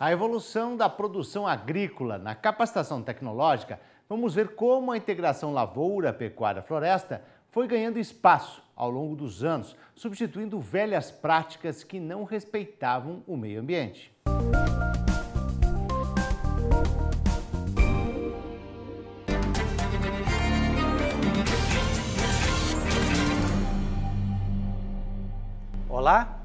A evolução da produção agrícola na capacitação tecnológica, vamos ver como a integração lavoura-pecuária-floresta foi ganhando espaço ao longo dos anos, substituindo velhas práticas que não respeitavam o meio ambiente. Olá,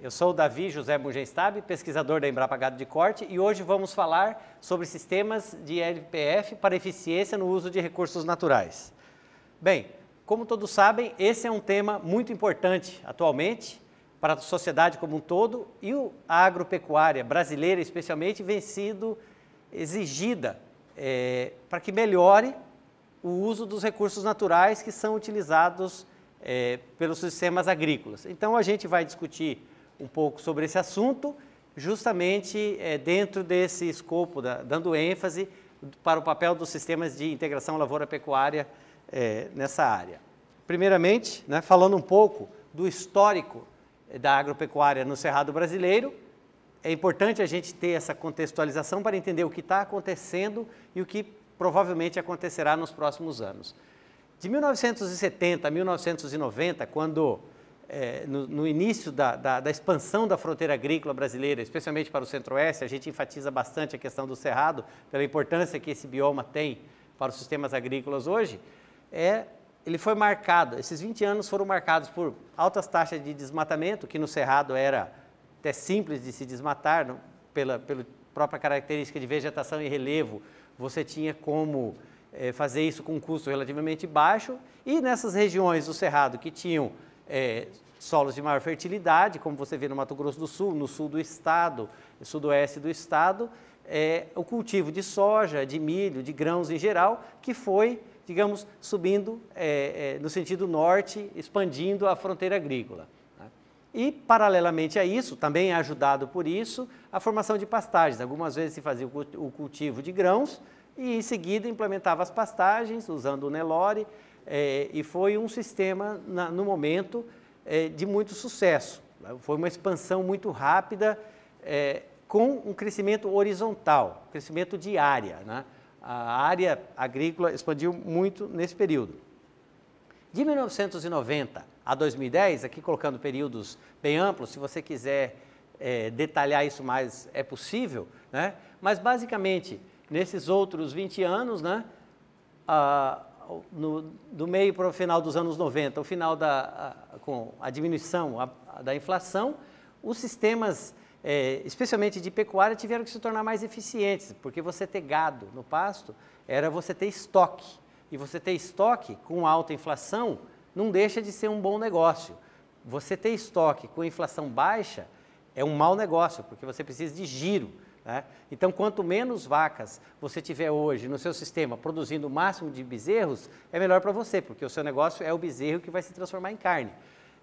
eu sou o Davi José Mugestab, pesquisador da Embrapa Gado de Corte, e hoje vamos falar sobre sistemas de LPF para eficiência no uso de recursos naturais. Bem, como todos sabem, esse é um tema muito importante atualmente para a sociedade como um todo e a agropecuária brasileira, especialmente, vem sido exigida é, para que melhore o uso dos recursos naturais que são utilizados é, pelos sistemas agrícolas. Então, a gente vai discutir um pouco sobre esse assunto, justamente é, dentro desse escopo, da, dando ênfase para o papel dos sistemas de integração lavoura-pecuária é, nessa área. Primeiramente, né, falando um pouco do histórico eh, da agropecuária no Cerrado Brasileiro, é importante a gente ter essa contextualização para entender o que está acontecendo e o que provavelmente acontecerá nos próximos anos. De 1970 a 1990, quando é, no, no, início da, da, da, expansão da fronteira agrícola brasileira, especialmente para o centro-oeste, a gente enfatiza bastante a questão do cerrado, pela importância que esse bioma tem para os sistemas agrícolas hoje, é, ele foi marcado, esses 20 anos foram marcados por altas taxas de desmatamento, que no cerrado era até simples de se desmatar, não, pela, pela própria característica de vegetação e relevo, você tinha como é, fazer isso com um custo relativamente baixo, e nessas regiões do cerrado que tinham é, solos de maior fertilidade, como você vê no Mato Grosso do Sul, no sul do estado, sudoeste do estado, é, o cultivo de soja, de milho, de grãos em geral, que foi, digamos, subindo é, é, no sentido norte, expandindo a fronteira agrícola. Né? E, paralelamente a isso, também é ajudado por isso, a formação de pastagens. Algumas vezes se fazia o cultivo de grãos e, em seguida, implementava as pastagens, usando o Nelore, é, e foi um sistema, na, no momento, é, de muito sucesso. Foi uma expansão muito rápida, é, com um crescimento horizontal, crescimento de área. Né? A área agrícola expandiu muito nesse período. De 1990 a 2010, aqui colocando períodos bem amplos, se você quiser é, detalhar isso mais, é possível, né? mas basicamente, nesses outros 20 anos, né, no, do meio para o final dos anos 90, o final da, a, com a diminuição a, a, da inflação, os sistemas, é, especialmente de pecuária, tiveram que se tornar mais eficientes, porque você ter gado no pasto era você ter estoque. E você ter estoque com alta inflação não deixa de ser um bom negócio. Você ter estoque com inflação baixa é um mau negócio, porque você precisa de giro. Né? Então, quanto menos vacas você tiver hoje no seu sistema produzindo o máximo de bezerros, é melhor para você, porque o seu negócio é o bezerro que vai se transformar em carne.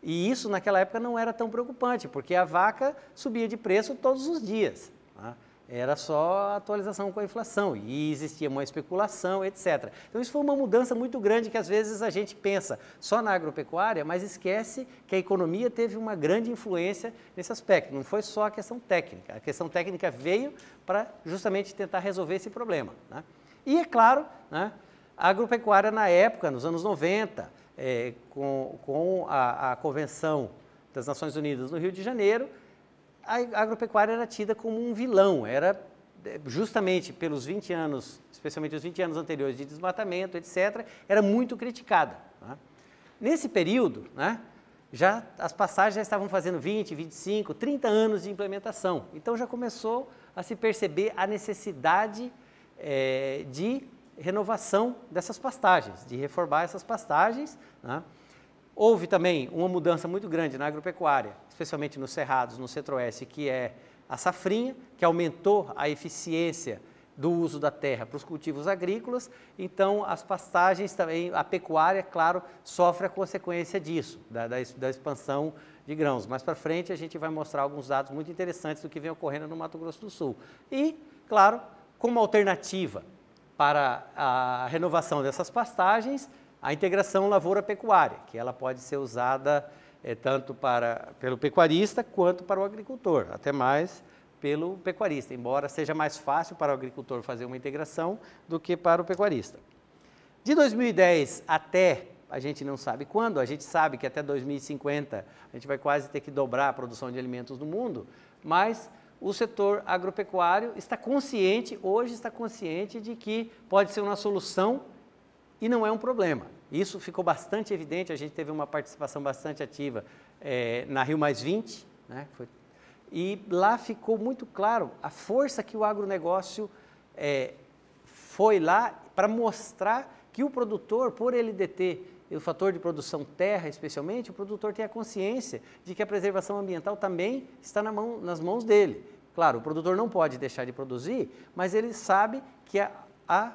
E isso naquela época não era tão preocupante, porque a vaca subia de preço todos os dias. Né? era só atualização com a inflação e existia uma especulação, etc. Então isso foi uma mudança muito grande que às vezes a gente pensa só na agropecuária, mas esquece que a economia teve uma grande influência nesse aspecto. Não foi só a questão técnica. A questão técnica veio para justamente tentar resolver esse problema. Né? E é claro, né, a agropecuária na época, nos anos 90, é, eh, com, com a, a Convenção das Nações Unidas no Rio de Janeiro, a agropecuária era tida como um vilão, era é, justamente pelos 20 anos, especialmente os 20 anos anteriores de desmatamento, etc., era muito criticada. Né? Nesse período, né, já as passagens já estavam fazendo 20, 25, 30 anos de implementação. Então já começou a se perceber a necessidade é, de renovação dessas pastagens, de reformar essas pastagens. Né? Houve também uma mudança muito grande na agropecuária especialmente nos Cerrados, no Centro-Oeste, que é a safrinha, que aumentou a eficiência do uso da terra para os cultivos agrícolas, então as pastagens também, a pecuária, claro, sofre a consequência disso, da, da, da expansão de grãos. Mais para frente a gente vai mostrar alguns dados muito interessantes do que vem ocorrendo no Mato Grosso do Sul. E, claro, como alternativa para a renovação dessas pastagens, a integração lavoura-pecuária, que ela pode ser usada é, tanto para, pelo pecuarista quanto para o agricultor, até mais pelo pecuarista, embora seja mais fácil para o agricultor fazer uma integração do que para o pecuarista. De 2010 até a gente não sabe quando, a gente sabe que até 2050 a gente vai quase ter que dobrar a produção de alimentos no mundo, mas o setor agropecuário está consciente, hoje está consciente de que pode ser uma solução e não é um problema. Isso ficou bastante evidente, a gente teve uma participação bastante ativa é, na Rio Mais 20, né? Foi, e lá ficou muito claro a força que o agronegócio é, foi lá para mostrar que o produtor, por ele deter o fator de produção terra, especialmente, o produtor tem a consciência de que a preservação ambiental também está na mão, nas mãos dele. Claro, o produtor não pode deixar de produzir, mas ele sabe que a, a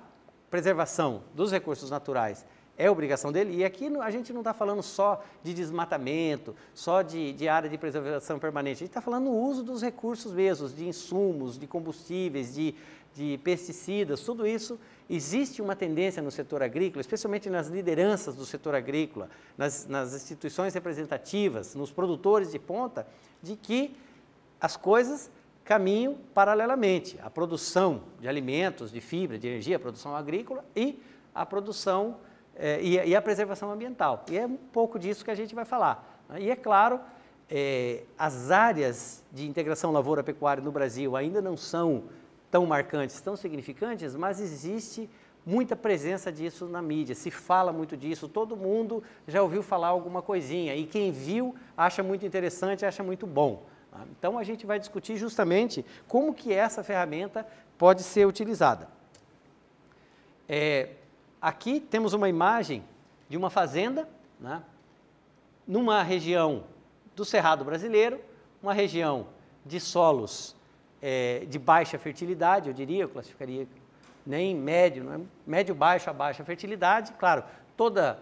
preservação dos recursos naturais é obrigação dele. E aqui a gente não está falando só de desmatamento, só de, de área de preservação permanente. A gente está falando o uso dos recursos mesmos, de insumos, de combustíveis, de, de pesticidas, tudo isso. Existe uma tendência no setor agrícola, especialmente nas lideranças do setor agrícola, nas, nas instituições representativas, nos produtores de ponta, de que as coisas caminham paralelamente. A produção de alimentos, de fibra, de energia, a produção agrícola e a produção é, e, e, a preservação ambiental. E é um pouco disso que a gente vai falar. Né? E é claro, é, as áreas de integração lavoura-pecuária no Brasil ainda não são tão marcantes, tão significantes, mas existe muita presença disso na mídia, se fala muito disso, todo mundo já ouviu falar alguma coisinha e quem viu acha muito interessante, acha muito bom. Né? Então a gente vai discutir justamente como que essa ferramenta pode ser utilizada. É, Aqui temos uma imagem de uma fazenda, né? numa região do Cerrado brasileiro, uma região de solos é, de baixa fertilidade, eu diria, eu classificaria nem médio, não é? médio baixo a baixa fertilidade. Claro, toda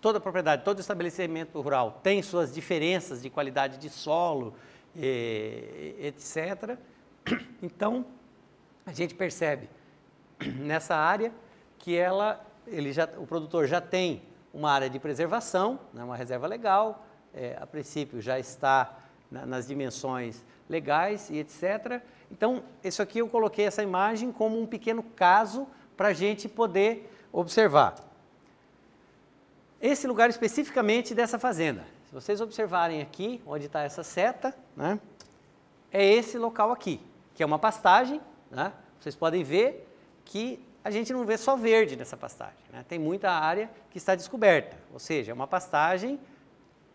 toda propriedade, todo estabelecimento rural tem suas diferenças de qualidade de solo, é, etc. Então, a gente percebe nessa área que ela ele já, o produtor já tem uma área de preservação, né, uma reserva legal, é, a princípio já está na, nas dimensões legais e etc. Então, isso aqui eu coloquei essa imagem como um pequeno caso para a gente poder observar. Esse lugar especificamente dessa fazenda. Se vocês observarem aqui, onde está essa seta, né, é esse local aqui, que é uma pastagem. Né? Vocês podem ver que a gente não vê só verde nessa pastagem. Né? Tem muita área que está descoberta, ou seja, uma pastagem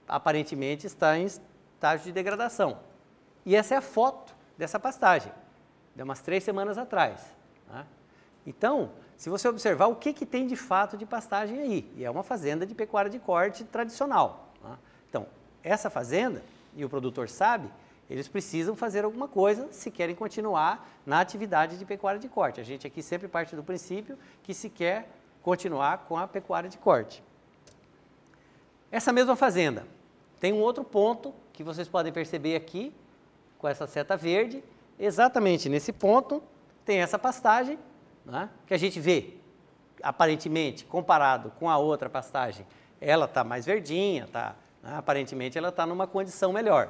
aparentemente está em estágio de degradação. E essa é a foto dessa pastagem, de umas três semanas atrás. Né? Então, se você observar o que, que tem de fato de pastagem aí, e é uma fazenda de pecuária de corte tradicional. Né? Então, essa fazenda, e o produtor sabe, eles precisam fazer alguma coisa se querem continuar na atividade de pecuária de corte. A gente aqui sempre parte do princípio que se quer continuar com a pecuária de corte. Essa mesma fazenda tem um outro ponto que vocês podem perceber aqui com essa seta verde. Exatamente nesse ponto tem essa pastagem né, que a gente vê aparentemente comparado com a outra pastagem, ela está mais verdinha, tá? Né, aparentemente ela está numa condição melhor.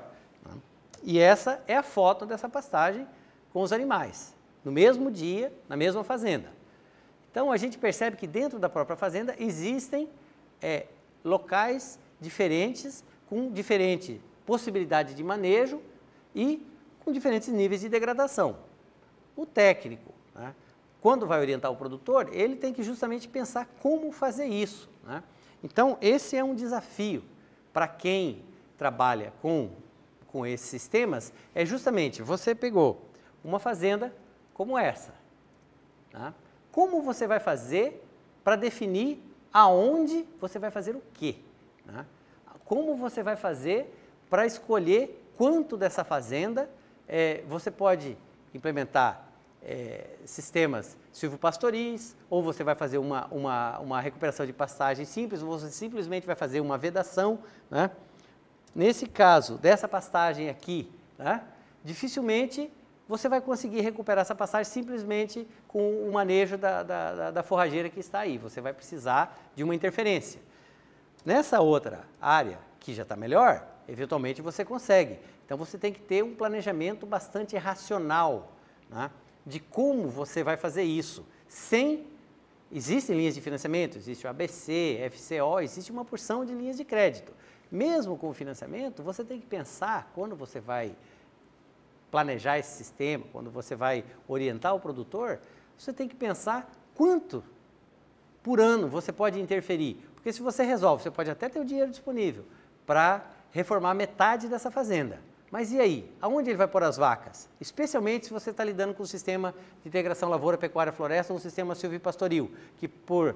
E essa é a foto dessa pastagem com os animais, no mesmo dia, na mesma fazenda. Então a gente percebe que dentro da própria fazenda existem é, locais diferentes, com diferente possibilidade de manejo e com diferentes níveis de degradação. O técnico, né, quando vai orientar o produtor, ele tem que justamente pensar como fazer isso. Né? Então, esse é um desafio para quem trabalha com com esses sistemas é justamente você pegou uma fazenda como essa. Tá? Como você vai fazer para definir aonde você vai fazer o quê? Tá? Como você vai fazer para escolher quanto dessa fazenda é, você pode implementar é, sistemas silvopastoris, ou você vai fazer uma, uma, uma recuperação de pastagem simples, ou você simplesmente vai fazer uma vedação, né? Nesse caso dessa pastagem aqui, né, dificilmente você vai conseguir recuperar essa pastagem simplesmente com o manejo da, da, da forrageira que está aí. Você vai precisar de uma interferência. Nessa outra área, que já está melhor, eventualmente você consegue. Então você tem que ter um planejamento bastante racional né, de como você vai fazer isso, sem Existem linhas de financiamento, existe o ABC, FCO, existe uma porção de linhas de crédito mesmo com o financiamento, você tem que pensar quando você vai planejar esse sistema, quando você vai orientar o produtor, você tem que pensar quanto por ano você pode interferir. Porque se você resolve, você pode até ter o dinheiro disponível para reformar metade dessa fazenda. Mas e aí? Aonde ele vai pôr as vacas? Especialmente se você está lidando com o sistema de integração lavoura-pecuária-floresta, um sistema silvipastoril, que por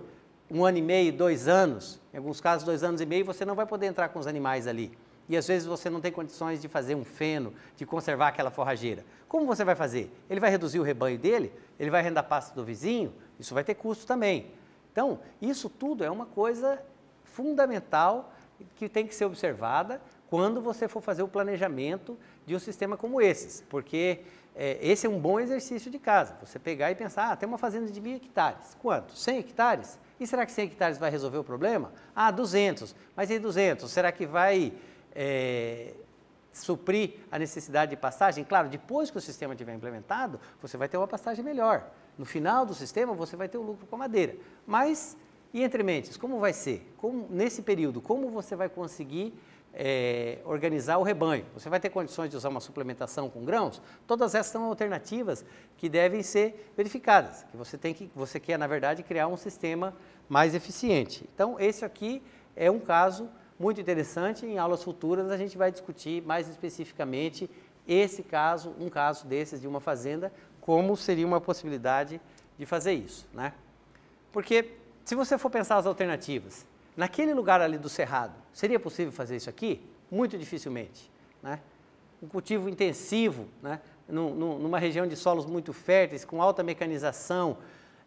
um ano e meio, dois anos, em alguns casos dois anos e meio, você não vai poder entrar com os animais ali. E às vezes você não tem condições de fazer um feno, de conservar aquela forrageira. Como você vai fazer? Ele vai reduzir o rebanho dele? Ele vai render a pasta do vizinho? Isso vai ter custo também. Então, isso tudo é uma coisa fundamental que tem que ser observada quando você for fazer o planejamento de um sistema como esses, porque é, esse é um bom exercício de casa. Você pegar e pensar, ah, tem uma fazenda de mil hectares. Quanto? 100 hectares? E será que 100 hectares vai resolver o problema? Ah, 200. Mas e 200? Será que vai é, suprir a necessidade de pastagem? Claro, depois que o sistema tiver implementado, você vai ter uma pastagem melhor. No final do sistema, você vai ter o um lucro com a madeira. Mas, e entre mentes, como vai ser? Como, nesse período, como você vai conseguir é, organizar o rebanho. Você vai ter condições de usar uma suplementação com grãos? Todas essas são alternativas que devem ser verificadas, que você tem que, você quer, na verdade, criar um sistema mais eficiente. Então, esse aqui é um caso muito interessante. Em aulas futuras a gente vai discutir mais especificamente esse caso, um caso desses de uma fazenda, como seria uma possibilidade de fazer isso, né? Porque se você for pensar as alternativas, naquele lugar ali do cerrado, Seria possível fazer isso aqui? Muito dificilmente. Né? Um cultivo intensivo, né? numa região de solos muito férteis, com alta mecanização,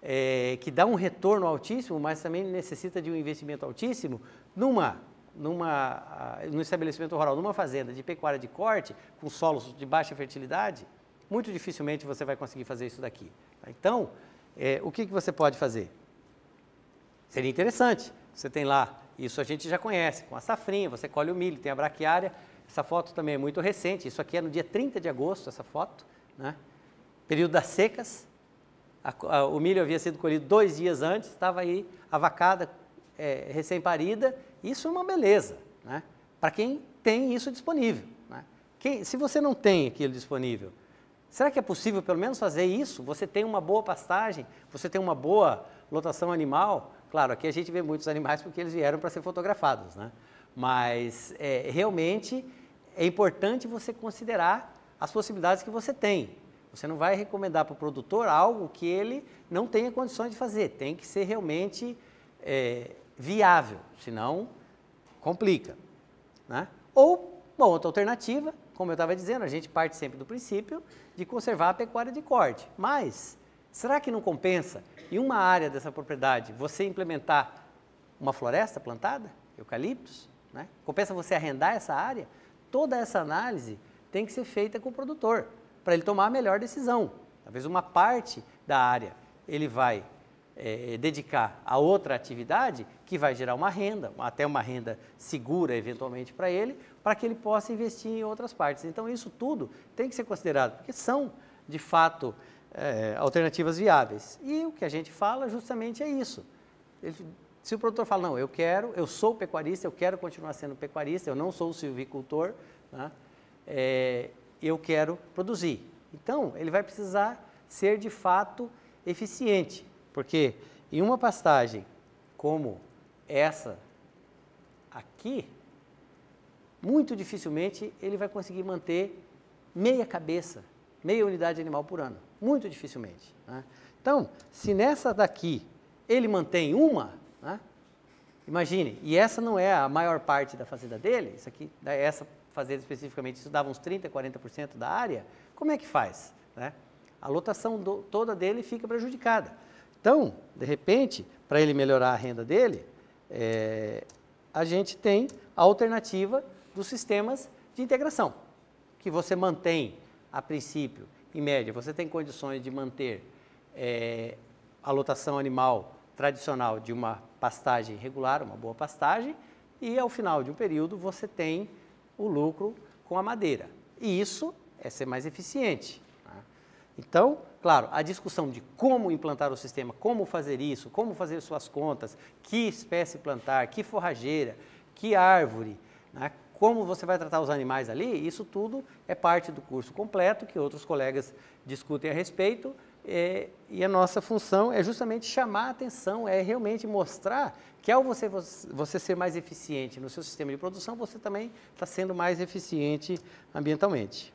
é, que dá um retorno altíssimo, mas também necessita de um investimento altíssimo, numa, numa, ah, num estabelecimento rural, numa fazenda de pecuária de corte, com solos de baixa fertilidade, muito dificilmente você vai conseguir fazer isso daqui. Tá? Então, é, o que, que você pode fazer? Seria interessante. Você tem lá isso a gente já conhece, com a safrinha, você colhe o milho, tem a braquiária. Essa foto também é muito recente, isso aqui é no dia 30 de agosto, essa foto, né? período das secas. A, a, o milho havia sido colhido dois dias antes, estava aí a vacada é, recém-parida. Isso é uma beleza, né? para quem tem isso disponível. Né? Quem, se você não tem aquilo disponível, será que é possível pelo menos fazer isso? Você tem uma boa pastagem, você tem uma boa lotação animal, Claro, aqui a gente vê muitos animais porque eles vieram para ser fotografados, né? Mas é, realmente é importante você considerar as possibilidades que você tem. Você não vai recomendar para o produtor algo que ele não tenha condições de fazer. Tem que ser realmente é, viável, senão complica. Né? Ou uma outra alternativa, como eu estava dizendo, a gente parte sempre do princípio de conservar a pecuária de corte. Mas Será que não compensa, em uma área dessa propriedade, você implementar uma floresta plantada, eucaliptos? Né? Compensa você arrendar essa área? Toda essa análise tem que ser feita com o produtor, para ele tomar a melhor decisão. Talvez uma parte da área ele vai é, dedicar a outra atividade que vai gerar uma renda, até uma renda segura eventualmente para ele, para que ele possa investir em outras partes. Então isso tudo tem que ser considerado, porque são de fato eh, alternativas viáveis. E o que a gente fala justamente é isso. Ele, se o produtor fala, não, eu quero, eu sou pecuarista, eu quero continuar sendo pecuarista, eu não sou silvicultor, né? é, eu quero produzir. Então, ele vai precisar ser de fato eficiente, porque em uma pastagem como essa aqui, muito dificilmente ele vai conseguir manter meia cabeça, meia unidade animal por ano. Muito dificilmente. Né? Então, se nessa daqui ele mantém uma, né? imagine, e essa não é a maior parte da fazenda dele, isso aqui, né, essa fazenda especificamente, isso dava uns 30%, 40% da área, como é que faz? Né? A lotação do, toda dele fica prejudicada. Então, de repente, para ele melhorar a renda dele, é, a gente tem a alternativa dos sistemas de integração, que você mantém, a princípio, em média, você tem condições de manter é, a lotação animal tradicional de uma pastagem regular, uma boa pastagem, e ao final de um período você tem o lucro com a madeira. E isso é ser mais eficiente. Né? Então, claro, a discussão de como implantar o sistema, como fazer isso, como fazer suas contas, que espécie plantar, que forrageira, que árvore, né? como você vai tratar os animais ali, isso tudo é parte do curso completo que outros colegas discutem a respeito. E, é, e a nossa função é justamente chamar a atenção, é realmente mostrar que ao você, você ser mais eficiente no seu sistema de produção, você também está sendo mais eficiente ambientalmente.